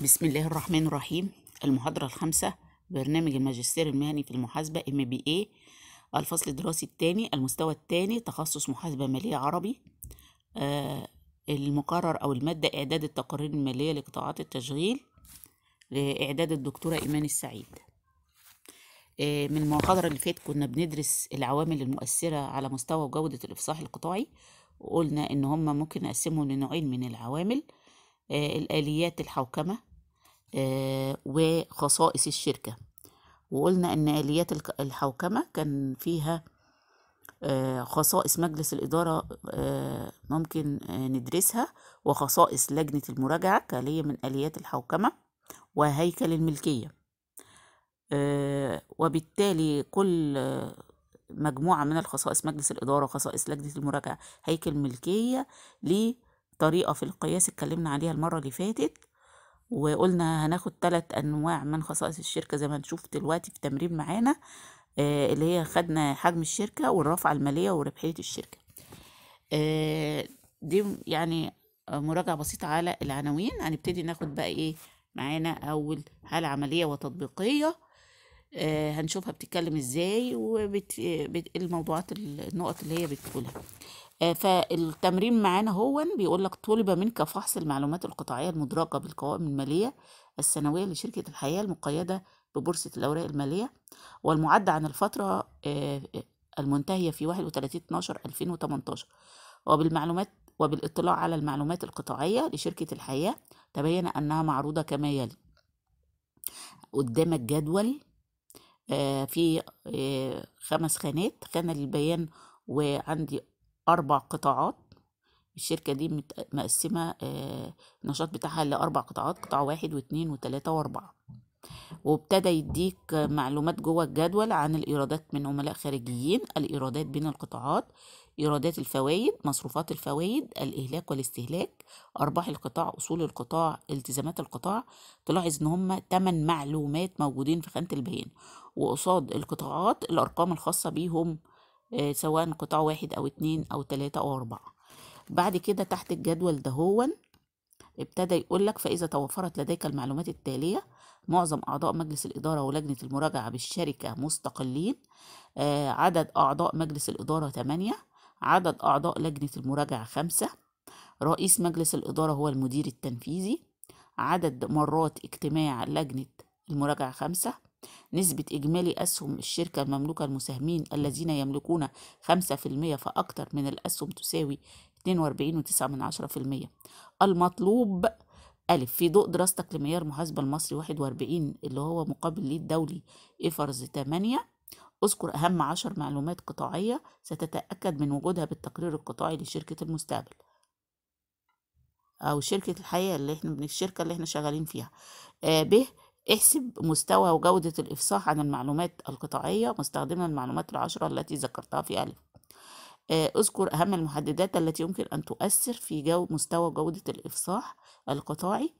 بسم الله الرحمن الرحيم المحاضرة الخامسة برنامج الماجستير المهني في المحاسبة MBA الفصل الدراسي الثاني المستوى الثاني تخصص محاسبة مالية عربي آه المقرر أو المادة إعداد التقارير المالية لقطاعات التشغيل لإعداد الدكتورة إيمان السعيد آه من المحاضرة اللي فاتت كنا بندرس العوامل المؤثرة على مستوى وجودة الإفصاح القطاعي وقلنا إن هما ممكن نقسمهم لنوعين من العوامل آه الآليات الحوكمة آه، وخصائص الشركة وقلنا أن آليات الحوكمة كان فيها آه، خصائص مجلس الإدارة آه، ممكن ندرسها وخصائص لجنة المراجعة كآلية من آليات الحوكمة وهيكل الملكية وبالتالي كل مجموعة من الخصائص مجلس الإدارة وخصائص لجنة المراجعة هيكل الملكية ليه طريقة في القياس اتكلمنا عليها المرة اللي فاتت وقلنا هناخد ثلاث انواع من خصائص الشركه زي ما هنشوف دلوقتي في تمرين معانا آه، اللي هي خدنا حجم الشركه والرفع الماليه وربحيه الشركه آه، دي يعني مراجعه بسيطه على العناوين هنبتدي ناخد بقى ايه معانا اول حاله عمليه وتطبيقيه آه، هنشوفها بتتكلم ازاي وبت... الموضوعات النقط اللي هي بتقولها آه، فالتمرين معانا هو بيقول لك طلب منك فحص المعلومات القطاعية المدرجة بالقوائم المالية السنوية لشركة الحياة المقيدة ببورصة الأوراق المالية والمعد عن الفترة آه، آه، المنتهية في 31/12/2018 وبالمعلومات وبالاطلاع على المعلومات القطاعية لشركة الحياة تبين أنها معروضة كما يلي قدامك جدول في خمس خانات خانة للبيان وعندي أربع قطاعات الشركة دي مقسمة آه، النشاط بتاعها لأربع قطاعات قطاع واحد واتنين وتلاتة وأربعة وابتدى يديك معلومات جوه الجدول عن الإيرادات من عملاء خارجيين الإيرادات بين القطاعات إيرادات الفوائد مصروفات الفوائد الإهلاك والاستهلاك أرباح القطاع أصول القطاع التزامات القطاع تلاحظ إن هم تمن معلومات موجودين في خانة البيان وقصاد القطاعات الأرقام الخاصة بيهم آه، سواء قطاع واحد او اتنين او تلاتة او اربعة بعد كده تحت الجدول ده هو ابتدى يقول لك فاذا توفرت لديك المعلومات التاليه معظم اعضاء مجلس الاداره ولجنه المراجعه بالشركه مستقلين آه، عدد اعضاء مجلس الاداره تمانية عدد اعضاء لجنه المراجعه خمسة رئيس مجلس الاداره هو المدير التنفيذي عدد مرات اجتماع لجنه المراجعه خمسة نسبة إجمالي أسهم الشركة المملوكة المساهمين الذين يملكون 5% فأكثر من الأسهم تساوي 42.9% المطلوب ألف في ضوء دراستك لمعيار محاسبة المصري 41 اللي هو مقابل ليه الدولي إفرز 8 اذكر أهم 10 معلومات قطاعية ستتأكد من وجودها بالتقرير القطاعي لشركة المستقبل أو شركة الحياة اللي احنا الشركة اللي احنا شغالين فيها آه ب احسب مستوى وجودة الإفصاح عن المعلومات القطاعية مستخدما المعلومات العشرة التي ذكرتها في ألف آه، اذكر أهم المحددات التي يمكن أن تؤثر في جو مستوى جودة الإفصاح القطاعي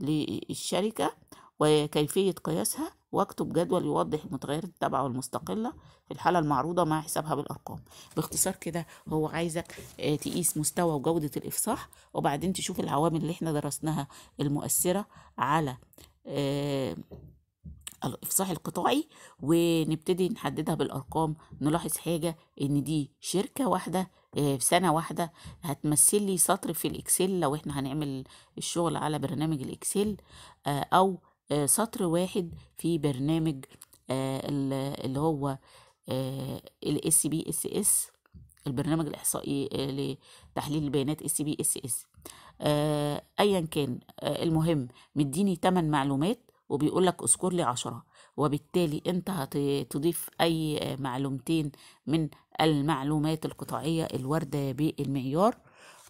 للشركة وكيفية قياسها واكتب جدول يوضح المتغيرات التابعة والمستقلة في الحالة المعروضة مع حسابها بالأرقام باختصار كده هو عايزك آه، تقيس مستوى وجودة الإفصاح وبعدين تشوف العوامل اللي احنا درسناها المؤثرة على آه، الافصاح القطاعي ونبتدي نحددها بالارقام نلاحظ حاجه ان دي شركه واحده آه، في سنه واحده هتمثل لي سطر في الاكسل لو احنا هنعمل الشغل على برنامج الاكسل آه، او سطر واحد في برنامج اللي هو الاس بي اس اس البرنامج الاحصائي لتحليل البيانات اس بي اس اس آه، أيا كان آه، المهم مديني 8 معلومات وبيقول لك اذكر لي عشرة وبالتالي انت هتضيف اي معلومتين من المعلومات القطاعية الواردة بالمعيار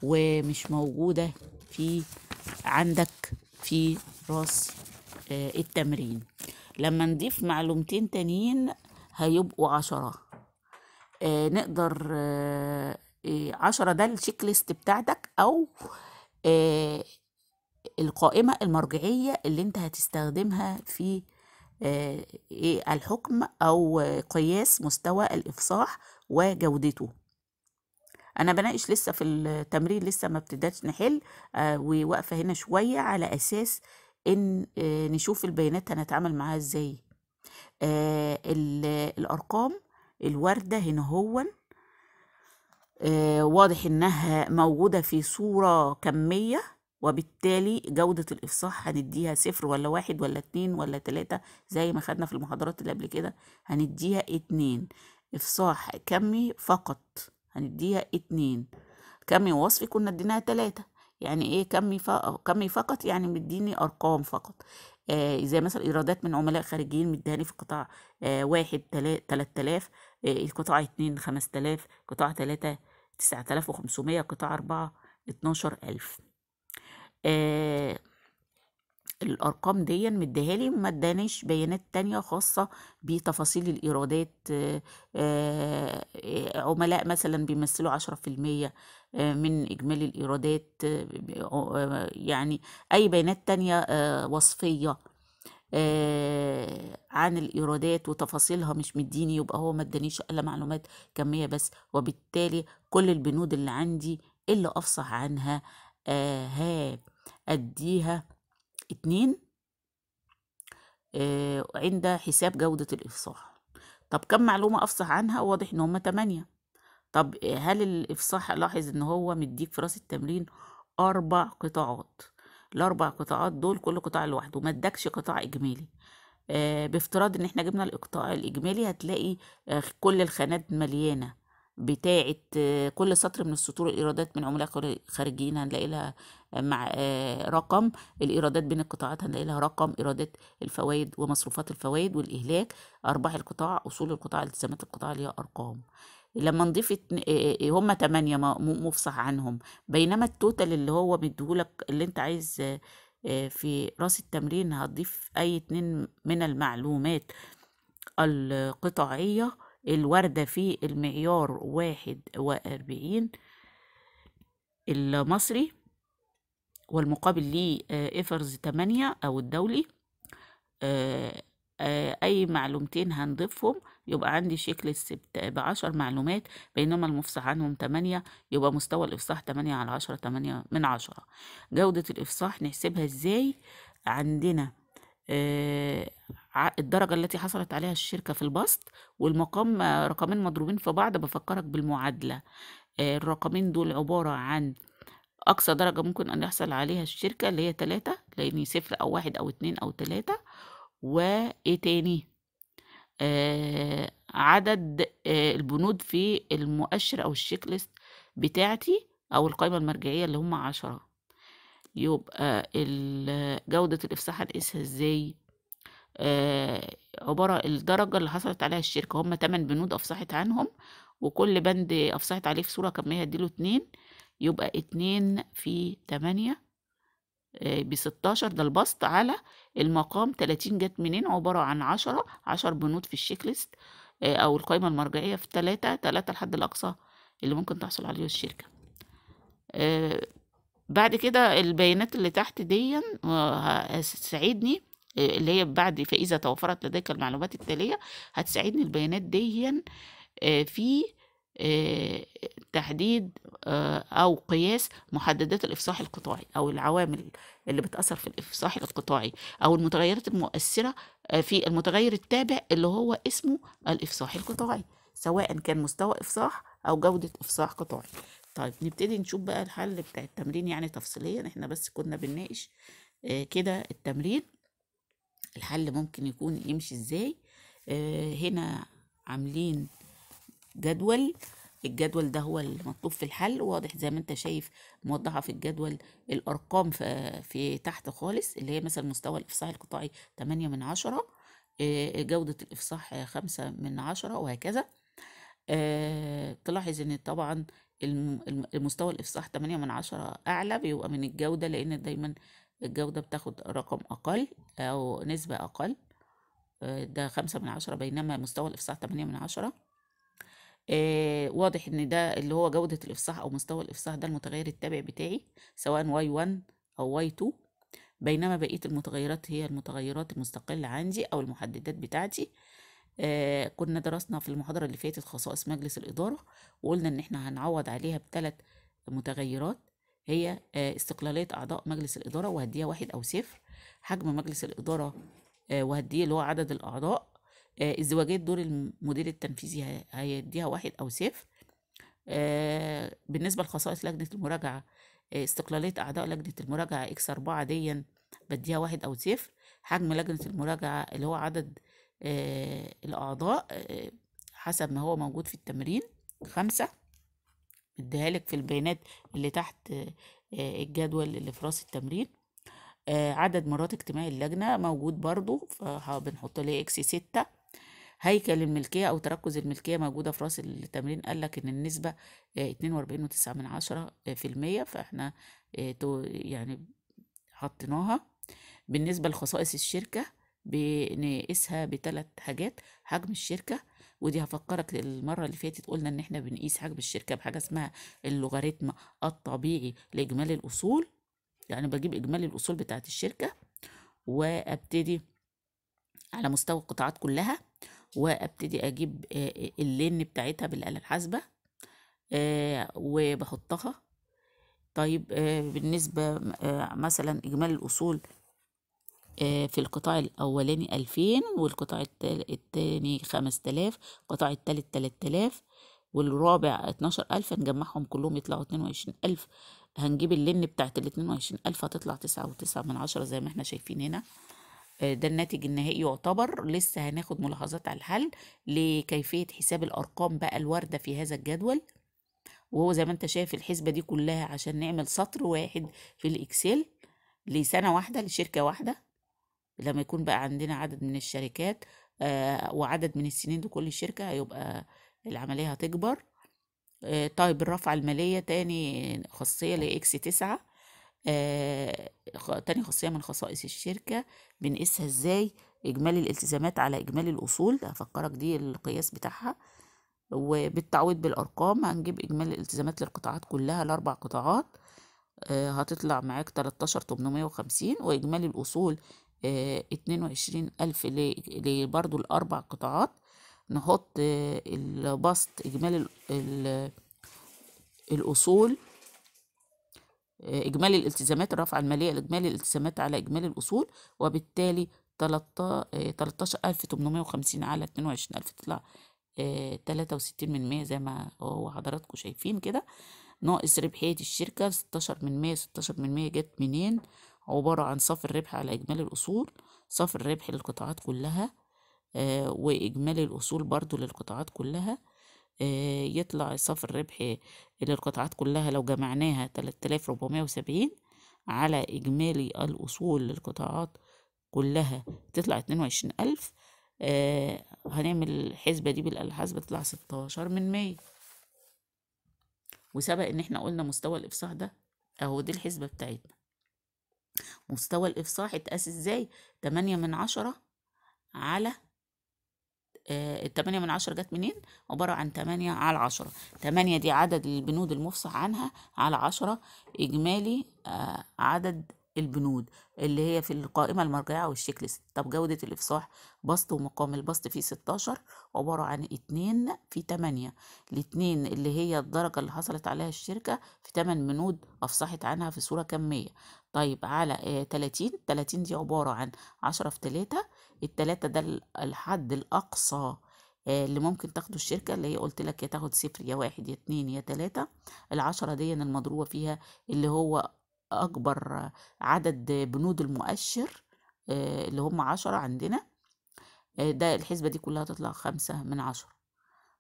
ومش موجودة في عندك في راس آه، التمرين لما نضيف معلومتين تانيين هيبقوا عشرة نقدر عشرة ده الشيك ليست بتاعتك او آه، القائمة المرجعية اللي انت هتستخدمها في آه، ايه، الحكم أو قياس مستوى الإفصاح وجودته أنا بناقش لسه في التمرين لسه ما ابتدتش نحل آه، وواقفة هنا شوية على أساس إن نشوف البيانات هنتعامل معاها إزاي الأرقام الواردة هنا هون آه، واضح انها موجودة في صورة كمية وبالتالي جودة الإفصاح هنديها صفر ولا واحد ولا اتنين ولا تلاتة زي ما خدنا في المحاضرات اللي قبل كده هنديها اتنين إفصاح كمي فقط هنديها اتنين كمي وصفي كنا اديناها تلاتة يعني ايه كمي كمي فقط يعني مديني أرقام فقط آه زي مثلا إيرادات من عملاء خارجيين مداني في قطاع آه واحد تلات تلاف آه القطاع اتنين خمس تلاف قطاع تلاتة 9500 قطاع 4 12000 آه الارقام دي مديها لي وما ادانيش بيانات تانية خاصه بتفاصيل الايرادات آه آه عملاء مثلا بيمثلوا عشرة في المية آه، من اجمالي الايرادات آه، آه، يعني اي بيانات تانية وصفيه آه عن الايرادات وتفاصيلها مش مديني يبقى هو ما ادانيش الا معلومات كميه بس وبالتالي كل البنود اللي عندي اللي افصح عنها آه ها اديها اتنين آه عند حساب جوده الافصاح طب كم معلومه افصح عنها واضح ان هم تمانية طب هل الافصاح الاحظ ان هو مديك في راس التمرين اربع قطاعات الاربع قطاعات دول كل قطاع لوحده ما ادكش قطاع اجمالي آه، بافتراض ان احنا جبنا القطاع الاجمالي هتلاقي آه، كل الخانات مليانه بتاعه آه، كل سطر من السطور الايرادات من عملاء خارجيين هنلاقي لها مع رقم الايرادات بين القطاعات هنلاقي لها رقم ايرادات الفوائد ومصروفات الفوائد والاهلاك ارباح القطاع اصول القطاع التزامات القطاع ليها ارقام لما نضيف هم تمانية مفصح عنهم بينما التوتال اللي هو مديهولك اللي انت عايز في راس التمرين هتضيف اي اتنين من المعلومات القطاعية الوردة في المعيار واحد واربعين المصري والمقابل ليه افرز تمانية او الدولي اي معلومتين هنضيفهم يبقى عندي شكل السبت بعشر معلومات بينما المفصح عنهم تمانية يبقى مستوى الإفصاح تمانية على عشرة تمانية من عشرة جودة الإفصاح نحسبها إزاي عندنا آه، الدرجة التي حصلت عليها الشركة في البسط والمقام آه، رقمين مضروبين في بعض بفكرك بالمعادلة آه، الرقمين دول عبارة عن أقصى درجة ممكن أن يحصل عليها الشركة اللي هي تلاتة لأني صفر أو واحد أو اتنين أو تلاتة وإيه تاني آه، عدد آه، البنود في المؤشر أو الشيك ليست بتاعتي أو القائمة المرجعية اللي هم عشرة يبقى جودة الإفصاح هنقيسها إزاي آه، عبارة الدرجة اللي حصلت عليها الشركة هم 8 بنود أفصحت عنهم وكل بند أفصحت عليه في صورة كمية أديله اتنين يبقى اتنين في تمانية آه، ب 16 ده البسط على المقام 30 جت منين عبارة عن 10 10 بنود في الشيك ليست آه، أو القائمة المرجعية في 3 3 لحد الأقصى اللي ممكن تحصل عليه الشركة آه، بعد كده البيانات اللي تحت ديا هتساعدني اللي هي بعد فإذا توفرت لديك المعلومات التالية هتساعدني البيانات ديا في آه، تحديد آه، أو قياس محددات الإفصاح القطاعي أو العوامل اللي بتأثر في الإفصاح القطاعي أو المتغيرات المؤثرة آه، في المتغير التابع اللي هو اسمه الإفصاح القطاعي سواء كان مستوى إفصاح أو جودة إفصاح قطاعي طيب نبتدي نشوف بقى الحل بتاع التمرين يعني تفصيليا احنا بس كنا بنناقش كده التمرين الحل ممكن يكون يمشي ازاي هنا عاملين جدول الجدول ده هو المطلوب في الحل واضح زي ما انت شايف موضحه في الجدول الارقام في, في تحت خالص اللي هي مثلا مستوى الافصاح القطاعي 8 من 10 آه، جوده الافصاح 5 من 10 وهكذا آه، تلاحظ ان طبعا المستوى الافصاح 8 من 10 اعلى بيبقى من الجوده لان دايما الجوده بتاخد رقم اقل او نسبه اقل آه، ده خمسة من عشرة بينما مستوى الإفصاح تمانية من عشرة آه واضح ان ده اللي هو جودة الافصاح او مستوى الافصاح ده المتغير التابع بتاعي سواء واي 1 او واي 2 بينما بقية المتغيرات هي المتغيرات المستقلة عندي او المحددات بتاعتي آه كنا درسنا في المحاضرة اللي فاتت خصائص مجلس الإدارة وقلنا إن إحنا هنعوض عليها بثلاث متغيرات هي آه استقلالية أعضاء مجلس الإدارة وهديها واحد أو صفر حجم مجلس الإدارة آه وهديه اللي هو عدد الأعضاء ازدواجيه آه، دور المدير التنفيذي هيديها واحد او صفر آه، بالنسبه لخصائص لجنه المراجعه آه، استقلاليه اعضاء لجنه المراجعه اكس أربعة ديا بديها واحد او صفر حجم لجنه المراجعه اللي هو عدد الاعضاء حسب ما هو موجود في التمرين خمسة اديها لك في البيانات اللي تحت الجدول اللي في راس التمرين عدد مرات اجتماع اللجنة موجود برضو فبنحط ليه اكس ستة هيكل الملكية أو تركز الملكية موجودة في رأس التمرين قال لك إن النسبة آه، اتنين وأربعين وتسعة من عشرة آه، في المية فإحنا آه، يعني حطيناها بالنسبة لخصائص الشركة بنقيسها بثلاث حاجات حجم الشركة ودي هفكرك المرة اللي فاتت قلنا إن إحنا بنقيس حجم الشركة بحاجة اسمها اللوغاريتم الطبيعي لإجمالي الأصول يعني بجيب إجمالي الأصول بتاعت الشركة وأبتدي على مستوى القطاعات كلها وابتدي اجيب اللين بتاعتها بالاله الحاسبه وبحطها طيب بالنسبه مثلا اجمالي الاصول في القطاع الأولاني ألفين والقطاع التاني خمس تلاف القطاع التالت تلات تلاف والرابع اتناشر ألف هنجمعهم كلهم يطلعوا اتنين وعشرين ألف هنجيب اللين بتاعت الاتنين وعشرين ألف هتطلع تسعة وتسعة من عشرة زي ما احنا شايفين هنا آه، ده الناتج النهائي يعتبر لسه هناخد ملاحظات على الحل لكيفية حساب الأرقام بقى الواردة في هذا الجدول وهو زي ما انت شايف الحسبة دي كلها عشان نعمل سطر واحد في الإكسل لسنة واحدة لشركة واحدة لما يكون بقى عندنا عدد من الشركات آه، وعدد من السنين لكل شركة هيبقى العملية هتكبر آه، طيب الرفع المالية تاني خاصية لإكس تسعة آه تاني خاصية من خصائص الشركة بنقيسها ازاي إجمالي الالتزامات على إجمالي الأصول هفكرك دي القياس بتاعها وبالتعويض بالأرقام هنجيب إجمالي الالتزامات للقطاعات كلها الأربع قطاعات آه هتطلع معاك تلتاشر تمنمية وخمسين وإجمالي الأصول آه، اتنين وعشرين ألف برضو الأربع قطاعات نحط آه البسط إجمالي الأصول إجمالي الالتزامات الرفع المالية لإجمالي الالتزامات على إجمالي الأصول وبالتالي 13850 آه، على 22000 تطلع 63 آه، من 100 زي ما هو حضراتكم شايفين كده ناقص ربحية الشركة 16 من 100 16 من 100 جت منين عبارة عن صافي الربح على إجمالي الأصول صافي الربح للقطاعات كلها آه، وإجمالي الأصول برضو للقطاعات كلها آه، يطلع صافي الربح للقطاعات كلها لو جمعناها 3470 على إجمالي الأصول للقطاعات كلها تطلع 22000 ألف آه، هنعمل الحسبة دي بالحسبة تطلع 16 من مية وسبق إن إحنا قلنا مستوى الإفصاح ده أهو دي الحسبة بتاعتنا مستوى الإفصاح اتقاس إزاي؟ 8 من 10 على آه، التمانية من عشرة جت منين؟ عبارة عن تمانية على عشرة تمانية دي عدد البنود المفصح عنها على عشرة إجمالي آه، عدد البنود اللي هي في القائمة المرجعية والشيك ست، طب جودة الإفصاح بسط ومقام البسط فيه ستاشر عبارة عن اتنين في تمانية، الاتنين اللي هي الدرجة اللي حصلت عليها الشركة في تمن بنود أفصحت عنها في صورة كمية طيب على آه تلاتين دي عبارة عن عشرة في تلاتة. التلاتة ده الحد الأقصى آه، اللي ممكن تاخده الشركة اللي هي قلت لك يا تاخد صفر يا واحد يا اتنين يا تلاتة العشرة دي المضروبة فيها اللي هو أكبر عدد بنود المؤشر آه، اللي هم عشرة عندنا آه، ده الحسبة دي كلها تطلع خمسة من عشرة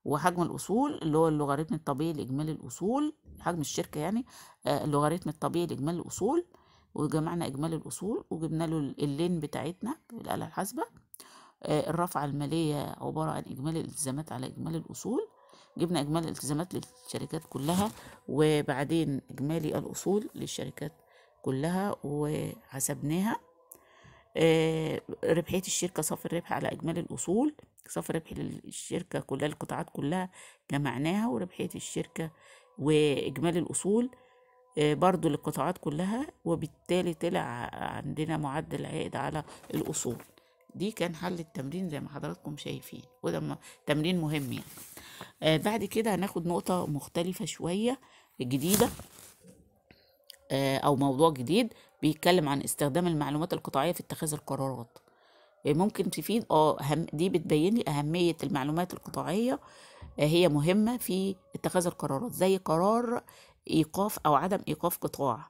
وحجم الأصول اللي هو اللوغاريتم الطبيعي لإجمالي الأصول حجم الشركة يعني اللوغاريتم الطبيعي لإجمالي الأصول وجمعنا إجمالي الأصول وجبنا له اللين بتاعتنا بالآلة الحاسبة آه، الرافعة المالية عبارة عن إجمالي الالتزامات على إجمالي الأصول جبنا إجمالي الالتزامات للشركات كلها وبعدين إجمالي الأصول للشركات كلها وحسبناها آه، ربحية الشركة صافي الربح على إجمالي الأصول صافي الربح للشركة كلها القطاعات كلها جمعناها وربحية الشركة وإجمالي الأصول آه، برضو للقطاعات كلها وبالتالي طلع عندنا معدل عائد على الأصول دي كان حل التمرين زي ما حضراتكم شايفين وده تمرين مهم يعني آه بعد كده هناخد نقطة مختلفة شوية جديدة آه أو موضوع جديد بيتكلم عن استخدام المعلومات القطاعية في اتخاذ القرارات آه ممكن تفيد اه دي بتبين لي أهمية المعلومات القطاعية آه، هي مهمة في اتخاذ القرارات زي قرار ايقاف او عدم ايقاف قطاع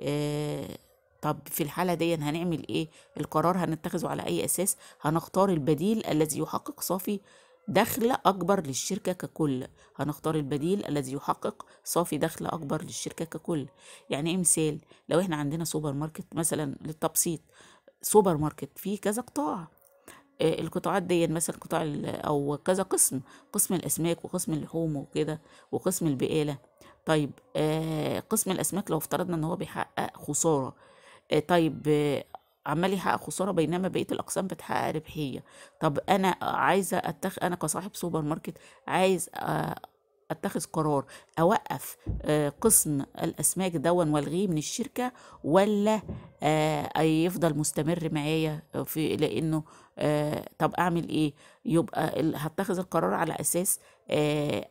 آه طب في الحالة دي هنعمل ايه القرار هنتخذه على اي اساس هنختار البديل الذي يحقق صافي دخل أكبر للشركة ككل هنختار البديل الذي يحقق صافي دخل أكبر للشركة ككل يعني إيه مثال لو إحنا عندنا سوبر ماركت مثلا للتبسيط سوبر ماركت فيه كذا قطاع آه، القطاعات دي مثلا قطاع أو كذا قسم قسم الأسماك وقسم اللحوم وكده وقسم البقالة طيب آه، قسم الأسماك لو افترضنا إن هو بيحقق خسارة آه، طيب آه، عمال يحقق خساره بينما بقيه الاقسام بتحقق ربحيه طب انا عايزه اتخ انا كصاحب سوبر ماركت عايز اتخذ قرار اوقف آه، قسم الاسماك دون والغيه من الشركه ولا آه، يفضل مستمر معايا في لانه آه، طب اعمل ايه يبقى هتخذ القرار على اساس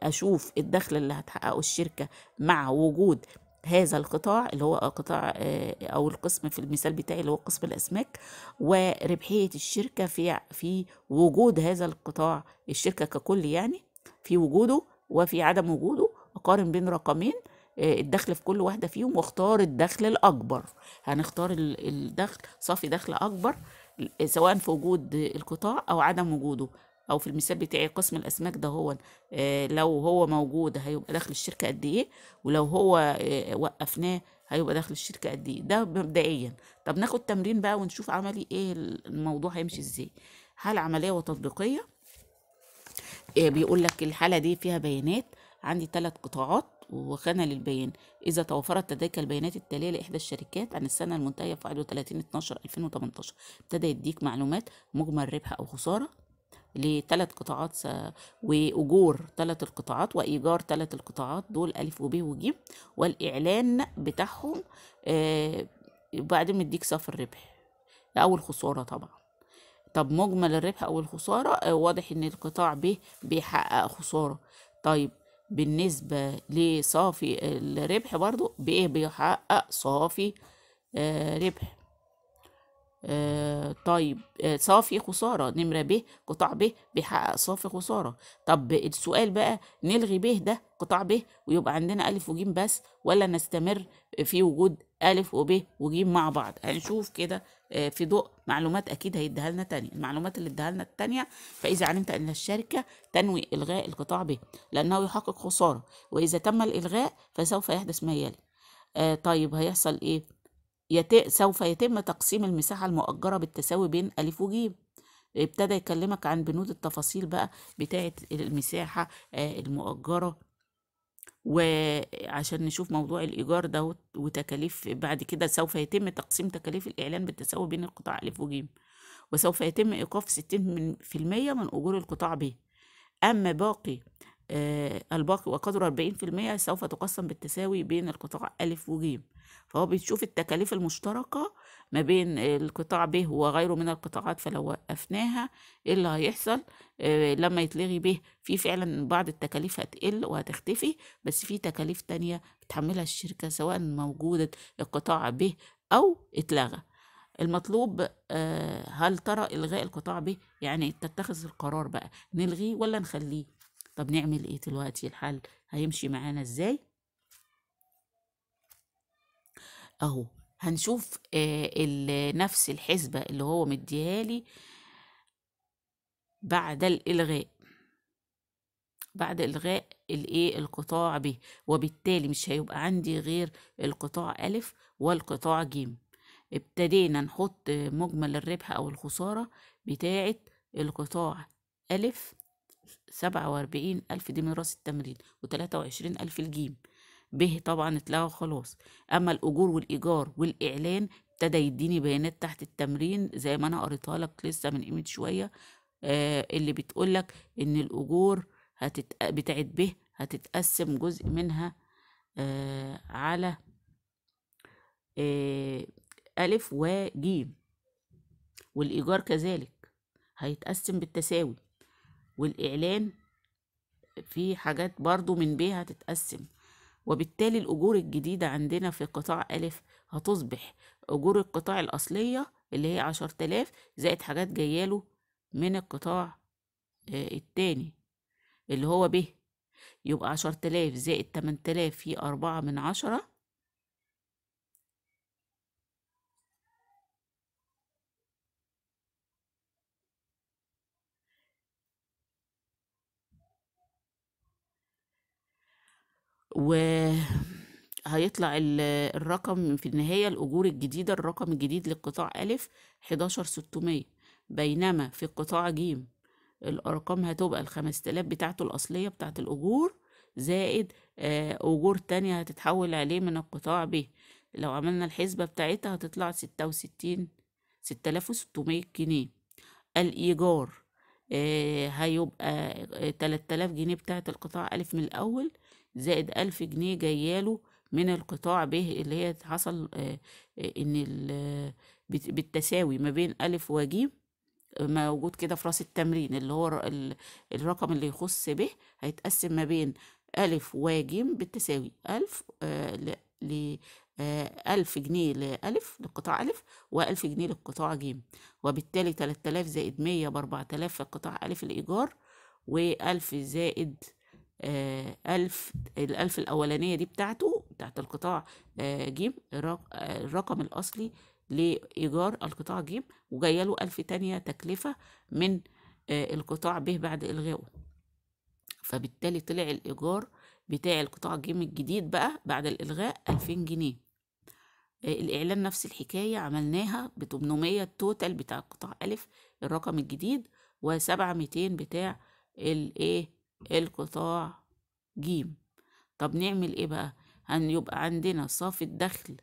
اشوف الدخل اللي هتحققه الشركه مع وجود هذا القطاع اللي هو قطاع او القسم في المثال بتاعي اللي هو قسم الاسماك وربحيه الشركه في في وجود هذا القطاع الشركه ككل يعني في وجوده وفي عدم وجوده أقارن بين رقمين آه، الدخل في كل واحدة فيهم واختار الدخل الأكبر هنختار الدخل صافي دخل أكبر آه، سواء في وجود القطاع أو عدم وجوده أو في المثال بتاعي قسم الأسماك ده هو آه، لو هو موجود هيبقى دخل الشركة قد إيه ولو هو وقفناه هيبقى دخل الشركة قد إيه ده مبدئيا طب ناخد تمرين بقى ونشوف عملي إيه الموضوع هيمشي إزاي هل عملية وتطبيقية آه، بيقول لك الحالة دي فيها بيانات عندي ثلاث قطاعات وخانة للبيان إذا توفرت لديك البيانات التالية لإحدى الشركات عن السنة المنتهية في 31 12 2018 ابتدى يديك معلومات مجمل ربح أو خسارة لثلاث قطاعات س... وأجور ثلاث القطاعات وإيجار ثلاث القطاعات دول ألف وب وج والإعلان بتاعهم آه وبعدين مديك صفر ربح أو الخسارة طبعا طب مجمل الربح أو الخسارة آه، واضح إن القطاع ب بيحقق خسارة طيب بالنسبة لصافي الربح برضو بإيه بيحقق صافي آه، ربح آه، طيب صافي خسارة نمرة ب قطاع ب بيحقق صافي خسارة طب السؤال بقى نلغي ب ده قطاع ب ويبقى عندنا ألف وجيم بس ولا نستمر في وجود ألف وب وج مع بعض هنشوف كده آه، في ضوء معلومات أكيد هيديها لنا تانية المعلومات اللي اديها لنا التانية فإذا علمت أن الشركة تنوي إلغاء القطاع ب لأنه يحقق خسارة وإذا تم الإلغاء فسوف يحدث ما يلي آه طيب هيحصل إيه؟ يت... سوف يتم تقسيم المساحة المؤجرة بالتساوي بين ألف وجيم ابتدى يكلمك عن بنود التفاصيل بقى بتاعة المساحة آه، المؤجرة وعشان نشوف موضوع الإيجار ده وتكاليف بعد كده سوف يتم تقسيم تكاليف الإعلان بالتساوي بين القطاع ألف وجيم وسوف يتم إيقاف ستين في المية من أجور القطاع ب أما باقي آه الباقي وقدره أربعين في المية سوف تقسم بالتساوي بين القطاع ألف وجيم فهو بيشوف التكاليف المشتركة ما بين القطاع ب وغيره من القطاعات فلو وقفناها ايه اللي هيحصل آه، لما يتلغي ب في فعلا بعض التكاليف هتقل وهتختفي بس في تكاليف تانية بتحملها الشركة سواء موجودة القطاع ب أو اتلغى المطلوب آه، هل ترى إلغاء القطاع ب يعني تتخذ القرار بقى نلغيه ولا نخليه طب نعمل ايه دلوقتي الحل هيمشي معانا ازاي اهو هنشوف آه نفس الحسبة اللي هو مديها لي بعد الإلغاء بعد إلغاء الإيه القطاع ب وبالتالي مش هيبقى عندي غير القطاع أ والقطاع ج ابتدينا نحط مجمل الربح أو الخسارة بتاعة القطاع أ سبعة وأربعين ألف دي من راس التمرين وتلاتة وعشرين ألف الجيم به طبعا اتلغى خلاص اما الاجور والايجار والاعلان ابتدى يديني بيانات تحت التمرين زي ما انا قريتها لك لسه من قيمه شويه آه اللي بتقول لك ان الاجور هتت... بتاعت به هتتقسم جزء منها آه على آه ألف وجيم والإيجار كذلك هيتقسم بالتساوي والإعلان في حاجات برضو من ب هتتقسم وبالتالي الأجور الجديدة عندنا في قطاع ألف هتصبح أجور القطاع الأصلية اللي هي عشر تلاف زائد حاجات جياله من القطاع آه، التاني اللي هو ب يبقى عشر تلاف زائد تمن تلاف في أربعة من عشرة و هيطلع الرقم في النهاية الأجور الجديدة الرقم الجديد للقطاع أ 11600 بينما في قطاع ج الأرقام هتبقى الخمس تلاف بتاعته الأصلية بتاعت الأجور زائد آه، أجور تانية هتتحول عليه من القطاع ب لو عملنا الحسبة بتاعتها هتطلع ستة وستين ستة آلاف وستمية جنيه الإيجار آه، هيبقى آه، تلات آلاف جنيه بتاعت القطاع ألف من الأول زائد ألف جنيه جياله من القطاع ب اللي هي حصل آه، إن بالتساوي ما بين ألف وجيم آه، موجود كده في راس التمرين اللي هو الرقم اللي يخص به هيتقسم ما بين ألف وجيم بالتساوي ألف آه، ل ألف جنيه لألف للقطاع ألف وألف جنيه للقطاع جيم وبالتالي تلات آلاف زائد مية بأربعة آلاف في القطاع ألف الإيجار وألف زائد آه، ألف الألف الأولانية دي بتاعته بتاعت القطاع آه، جيم آه، الرقم الأصلي لإيجار القطاع جيم وجاية له ألف تانية تكلفة من القطاع ب بعد إلغائه فبالتالي طلع الإيجار بتاع القطاع ج الجديد بقى بعد الإلغاء ألفين جنيه الإعلان نفس الحكاية عملناها بتمنمية التوتال بتاع القطاع ألف الرقم الجديد وسبعة ميتين بتاع الإيه القطاع ج طب نعمل ايه بقى هنبقى عندنا صافي الدخل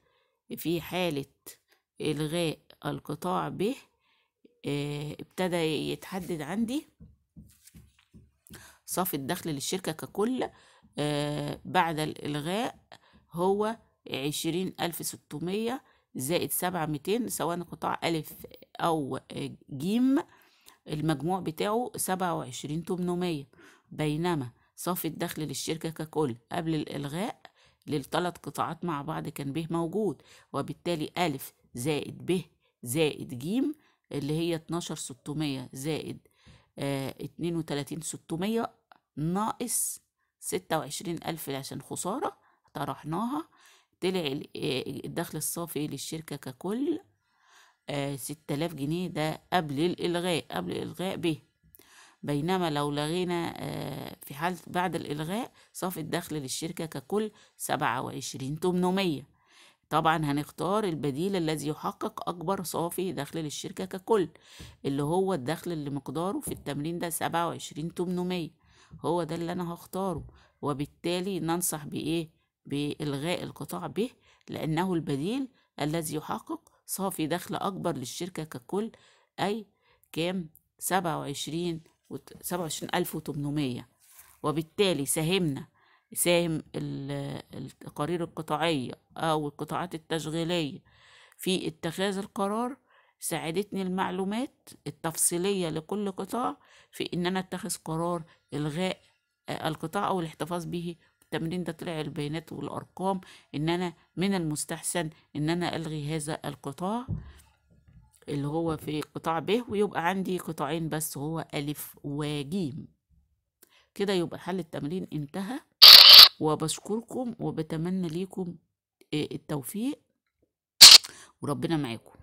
في حالة إلغاء القطاع ب اه ابتدى يتحدد عندي صافي الدخل للشركة ككل اه بعد الإلغاء هو عشرين ألف ستمية زائد سبعة ميتين سواء قطاع ألف أو جيم المجموع بتاعه سبعة وعشرين تمنمية بينما صافي الدخل للشركة ككل قبل الإلغاء للثلاث قطاعات مع بعض كان ب موجود وبالتالي أ زائد ب زائد ج اللي هي 12600 زائد آه 32600 ناقص 26000 عشان خسارة طرحناها طلع آه، الدخل الصافي للشركة ككل آه 6000 جنيه ده قبل الإلغاء قبل الإلغاء به بينما لو لغينا آه، في حالة بعد الإلغاء صافي الدخل للشركة ككل سبعة وعشرين تمنمية طبعا هنختار البديل الذي يحقق أكبر صافي دخل للشركة ككل اللي هو الدخل اللي مقداره في التمرين ده سبعة وعشرين تمنمية هو ده اللي أنا هختاره وبالتالي ننصح بإيه؟ بإلغاء القطاع به لأنه البديل الذي يحقق صافي دخل أكبر للشركة ككل أي كام سبعة وعشرين 27800 وبالتالي ساهمنا ساهم التقارير القطاعية أو القطاعات التشغيلية في اتخاذ القرار ساعدتني المعلومات التفصيلية لكل قطاع في إن أنا أتخذ قرار إلغاء آه، القطاع أو الاحتفاظ به التمرين ده طلع البيانات والأرقام إن أنا من المستحسن إن أنا ألغي هذا القطاع اللي هو في قطاع ب ويبقى عندي قطاعين بس هو ألف وجيم كده يبقى حل التمرين انتهى وبشكركم وبتمنى ليكم آه، التوفيق وربنا معاكم